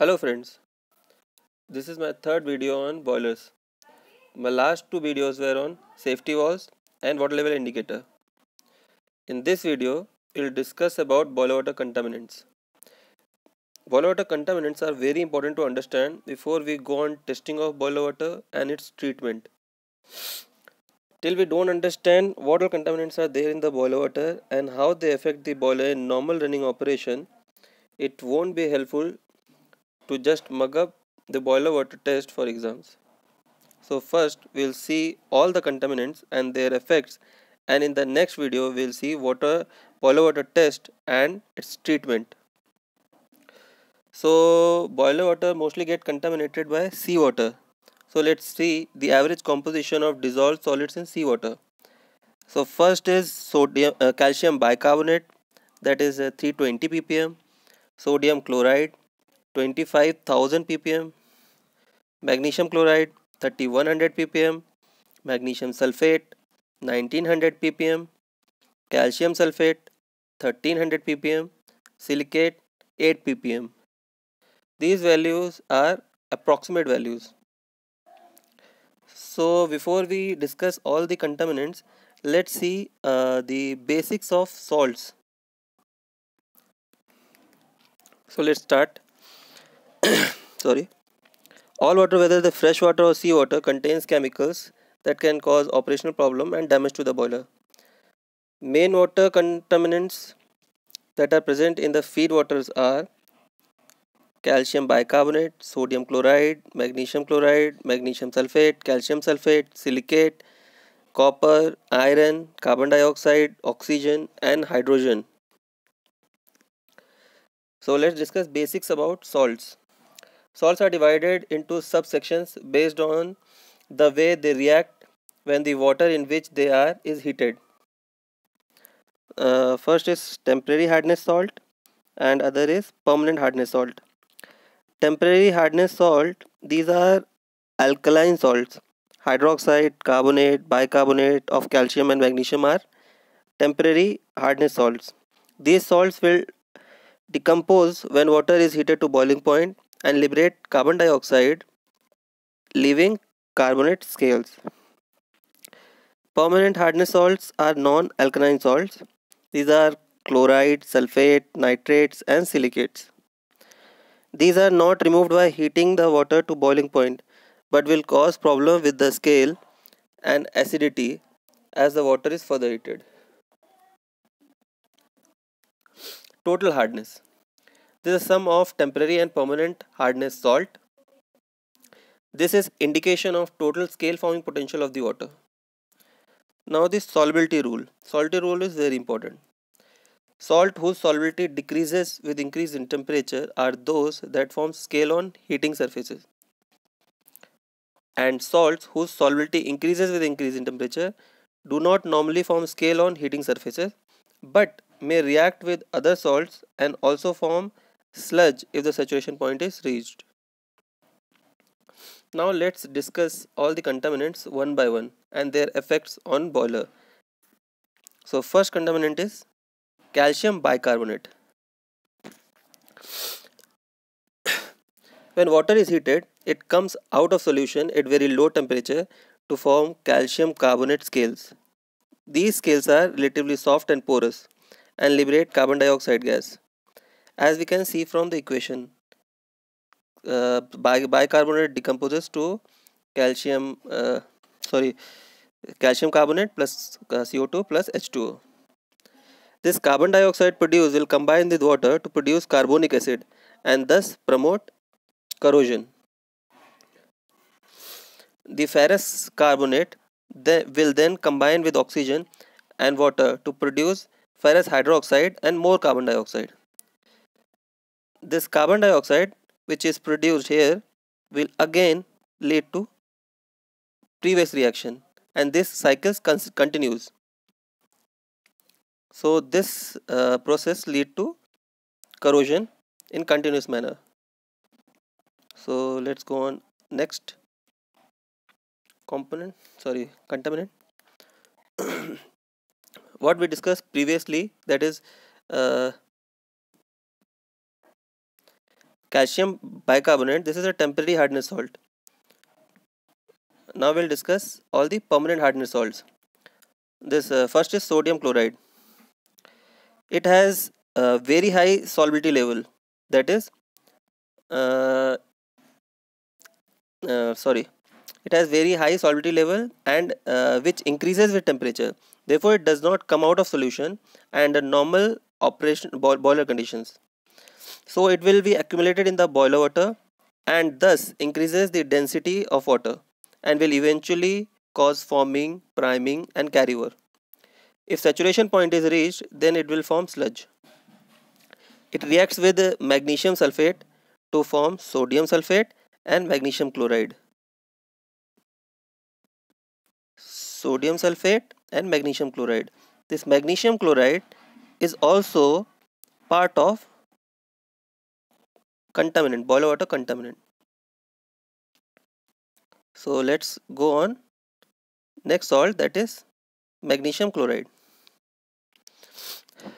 Hello friends, this is my third video on boilers. My last two videos were on safety valves and water level indicator. In this video, we will discuss about boiler water contaminants. Boiler water contaminants are very important to understand before we go on testing of boiler water and its treatment. Till we don't understand what all contaminants are there in the boiler water and how they affect the boiler in normal running operation, it won't be helpful to just mug up the boiler water test for exams. So first we'll see all the contaminants and their effects and in the next video we'll see water boiler water test and its treatment. So boiler water mostly get contaminated by seawater. So let's see the average composition of dissolved solids in seawater. So first is sodium uh, calcium bicarbonate that is uh, 320 ppm, sodium chloride 25000 ppm magnesium chloride 3100 ppm magnesium sulfate 1900 ppm calcium sulfate 1300 ppm silicate 8 ppm these values are approximate values so before we discuss all the contaminants let's see uh, the basics of salts so let's start sorry all water whether the fresh water or seawater contains chemicals that can cause operational problem and damage to the boiler main water contaminants that are present in the feed waters are calcium bicarbonate, sodium chloride, magnesium chloride, magnesium sulfate, calcium sulfate, silicate, copper, iron, carbon dioxide, oxygen and hydrogen. So let's discuss basics about salts. Salts are divided into subsections based on the way they react when the water in which they are is heated. Uh, first is temporary hardness salt and other is permanent hardness salt. Temporary hardness salt, these are alkaline salts. Hydroxide, carbonate, bicarbonate of calcium and magnesium are temporary hardness salts. These salts will decompose when water is heated to boiling point and liberate carbon dioxide, leaving carbonate scales. Permanent hardness salts are non-alkaline salts. These are chloride, sulfate, nitrates and silicates. These are not removed by heating the water to boiling point but will cause problem with the scale and acidity as the water is further heated. Total hardness. This is sum of temporary and permanent hardness salt. This is indication of total scale forming potential of the water. Now this solubility rule. Solubility rule is very important. Salt whose solubility decreases with increase in temperature are those that form scale on heating surfaces. And salts whose solubility increases with increase in temperature do not normally form scale on heating surfaces but may react with other salts and also form sludge if the saturation point is reached. Now let's discuss all the contaminants one by one and their effects on boiler. So first contaminant is calcium bicarbonate. when water is heated, it comes out of solution at very low temperature to form calcium carbonate scales. These scales are relatively soft and porous and liberate carbon dioxide gas as we can see from the equation uh, bicarbonate decomposes to calcium uh, sorry calcium carbonate plus uh, CO2 plus H2O. This carbon dioxide produced will combine with water to produce carbonic acid and thus promote corrosion. The ferrous carbonate they will then combine with oxygen and water to produce ferrous hydroxide and more carbon dioxide this carbon dioxide which is produced here will again lead to previous reaction and this cycle continues so this uh, process lead to corrosion in continuous manner so let's go on next component sorry contaminant what we discussed previously that is uh, calcium bicarbonate. This is a temporary hardness salt. Now we'll discuss all the permanent hardness salts. This uh, first is sodium chloride. It has a very high solubility level. That is, uh, uh, sorry, it has very high solubility level and uh, which increases with temperature. Therefore, it does not come out of solution and normal operation boiler conditions so it will be accumulated in the boiler water and thus increases the density of water and will eventually cause forming, priming and carryover. If saturation point is reached, then it will form sludge. It reacts with magnesium sulfate to form sodium sulfate and magnesium chloride. Sodium sulfate and magnesium chloride. This magnesium chloride is also part of contaminant boiler water contaminant so let's go on next salt that is magnesium chloride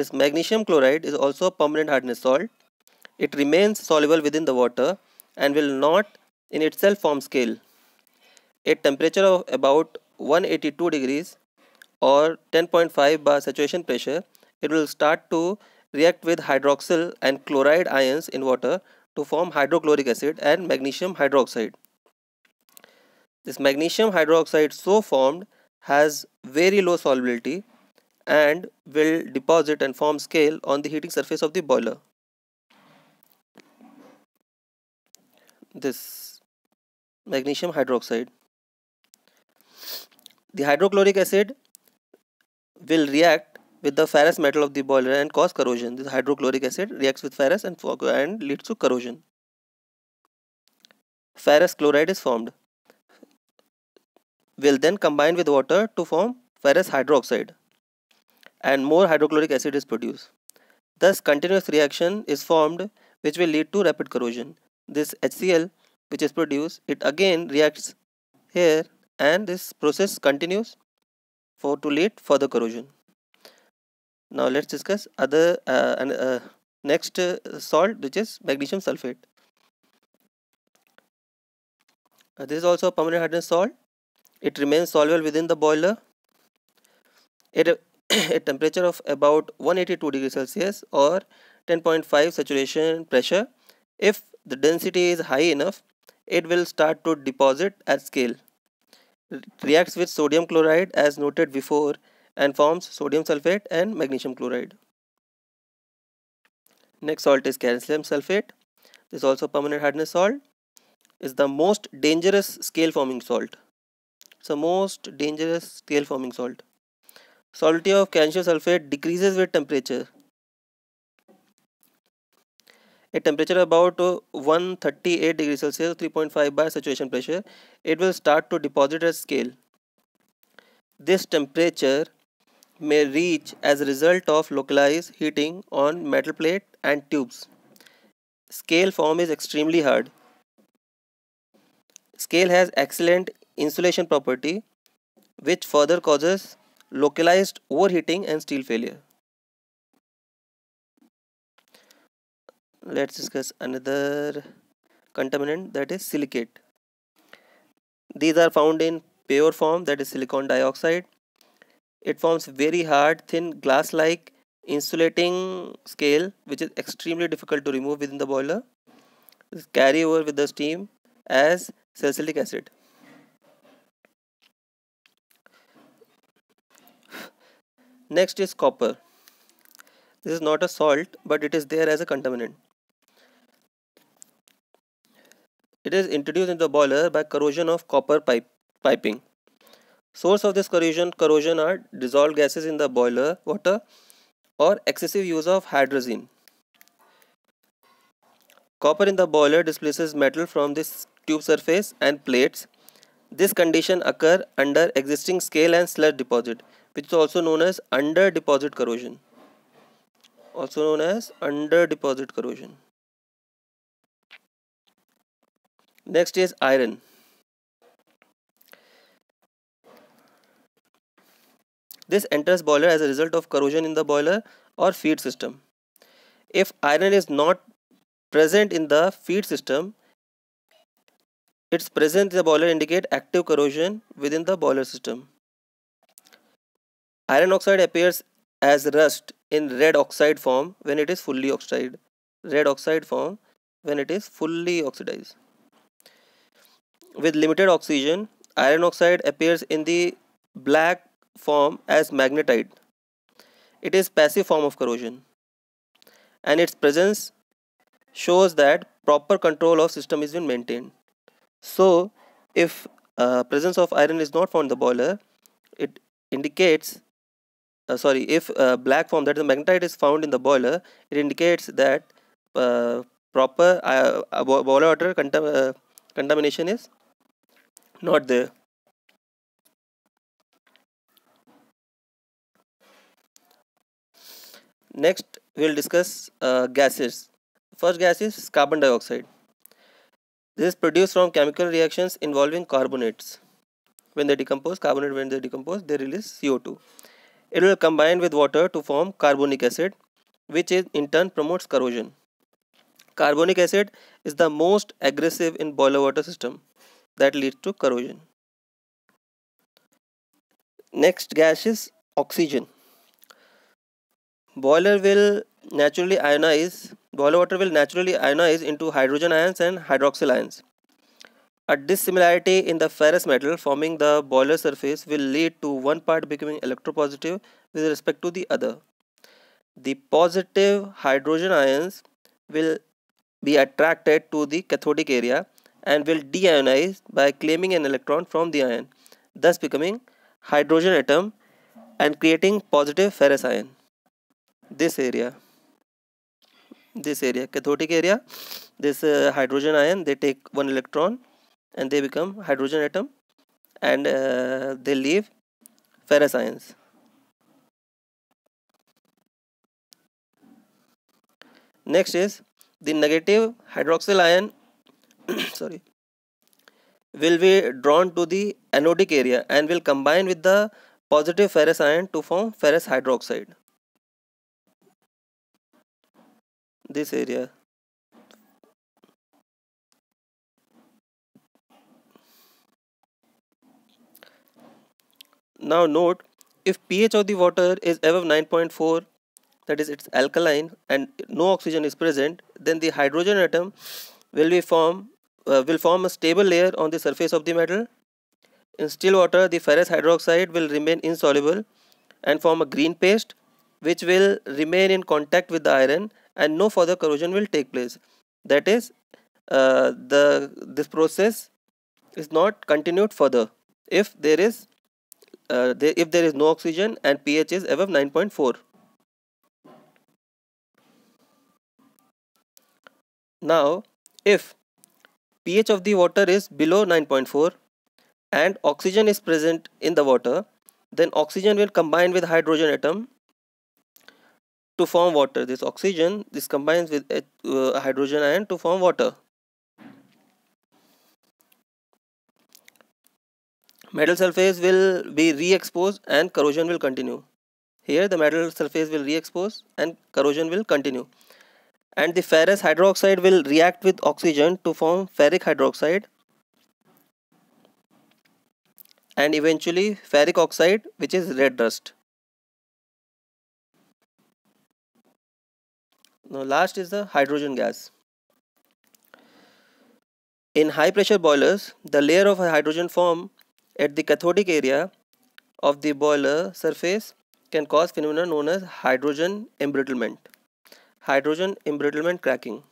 this magnesium chloride is also a permanent hardness salt it remains soluble within the water and will not in itself form scale At temperature of about 182 degrees or 10.5 bar saturation pressure it will start to react with hydroxyl and chloride ions in water to form hydrochloric acid and magnesium hydroxide. This magnesium hydroxide so formed has very low solubility and will deposit and form scale on the heating surface of the boiler. This magnesium hydroxide. The hydrochloric acid will react with the ferrous metal of the boiler and cause corrosion. This hydrochloric acid reacts with ferrous and, and leads to corrosion. Ferrous chloride is formed. Will then combine with water to form ferrous hydroxide and more hydrochloric acid is produced. Thus continuous reaction is formed which will lead to rapid corrosion. This HCl which is produced it again reacts here and this process continues for to lead further corrosion now let's discuss other uh, and uh, next uh, salt which is magnesium sulfate uh, this is also a permanent hydrogen salt it remains soluble within the boiler at a, a temperature of about 182 degrees celsius or 10.5 saturation pressure if the density is high enough it will start to deposit at scale it reacts with sodium chloride as noted before and forms sodium sulfate and magnesium chloride. Next salt is calcium sulfate. This is also permanent hardness salt. It's the most dangerous scale forming salt. So most dangerous scale forming salt. Solubility of calcium sulfate decreases with temperature. At temperature about uh, 138 degrees Celsius, 3.5 bar saturation pressure, it will start to deposit as scale. This temperature may reach as a result of localized heating on metal plate and tubes. Scale form is extremely hard. Scale has excellent insulation property which further causes localized overheating and steel failure. Let's discuss another contaminant that is silicate. These are found in pure form that is silicon dioxide it forms very hard, thin, glass-like insulating scale which is extremely difficult to remove within the boiler. It's carry over with the steam as salicylic acid. Next is copper. This is not a salt but it is there as a contaminant. It is introduced in the boiler by corrosion of copper pipe piping. Source of this corrosion, corrosion are dissolved gases in the boiler water or excessive use of hydrazine. Copper in the boiler displaces metal from this tube surface and plates. This condition occur under existing scale and sludge deposit which is also known as under deposit corrosion. Also known as under deposit corrosion. Next is iron. This enters boiler as a result of corrosion in the boiler or feed system. If iron is not present in the feed system, its presence in the boiler indicate active corrosion within the boiler system. Iron oxide appears as rust in red oxide form when it is fully oxidized. Red oxide form when it is fully oxidized. With limited oxygen, iron oxide appears in the black form as magnetite. It is passive form of corrosion and its presence shows that proper control of system is been maintained. So if uh, presence of iron is not found in the boiler, it indicates uh, sorry if uh, black form that is magnetite is found in the boiler, it indicates that uh, proper uh, uh, boiler water contam contamination is not there. next we will discuss uh, gases first gas is carbon dioxide this is produced from chemical reactions involving carbonates when they decompose carbonate when they decompose they release co2 it will combine with water to form carbonic acid which is in turn promotes corrosion carbonic acid is the most aggressive in boiler water system that leads to corrosion next gas is oxygen Boiler will naturally ionize, boiler water will naturally ionize into hydrogen ions and hydroxyl ions. A dissimilarity in the ferrous metal forming the boiler surface will lead to one part becoming electropositive with respect to the other. The positive hydrogen ions will be attracted to the cathodic area and will deionize by claiming an electron from the ion, thus becoming hydrogen atom and creating positive ferrous ion this area this area cathodic area this uh, hydrogen ion they take one electron and they become hydrogen atom and uh, they leave ferrous ions next is the negative hydroxyl ion sorry will be drawn to the anodic area and will combine with the positive ferrous ion to form ferrous hydroxide this area now note if pH of the water is above 9.4 that is it's alkaline and no oxygen is present then the hydrogen atom will be form uh, will form a stable layer on the surface of the metal in still water the ferrous hydroxide will remain insoluble and form a green paste which will remain in contact with the iron and no further corrosion will take place that is uh, the this process is not continued further if there is uh, there, if there is no oxygen and pH is above 9.4 now if pH of the water is below 9.4 and oxygen is present in the water then oxygen will combine with hydrogen atom to form water this oxygen this combines with uh, hydrogen ion to form water metal surface will be re-exposed and corrosion will continue here the metal surface will re-expose and corrosion will continue and the ferrous hydroxide will react with oxygen to form ferric hydroxide and eventually ferric oxide which is red rust. Now last is the hydrogen gas. In high pressure boilers, the layer of hydrogen form at the cathodic area of the boiler surface can cause phenomena known as hydrogen embrittlement. Hydrogen embrittlement cracking.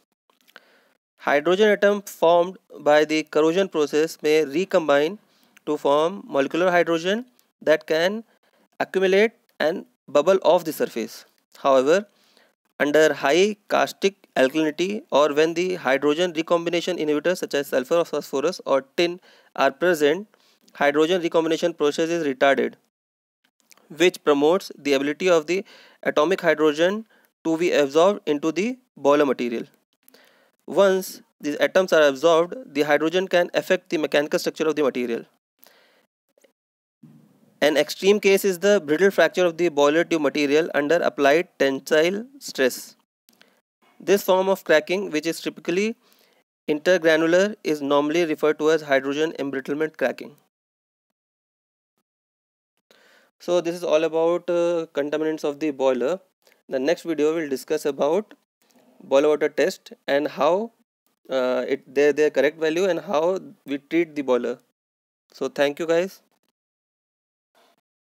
Hydrogen atom formed by the corrosion process may recombine to form molecular hydrogen that can accumulate and bubble off the surface. However, under high caustic alkalinity or when the hydrogen recombination inhibitors such as sulfur or phosphorus or tin are present, hydrogen recombination process is retarded which promotes the ability of the atomic hydrogen to be absorbed into the boiler material. Once these atoms are absorbed, the hydrogen can affect the mechanical structure of the material. An extreme case is the brittle fracture of the boiler tube material under applied tensile stress. This form of cracking, which is typically intergranular, is normally referred to as hydrogen embrittlement cracking. So this is all about uh, contaminants of the boiler. The next video will discuss about boiler water test and how uh, it their, their correct value and how we treat the boiler. So thank you guys.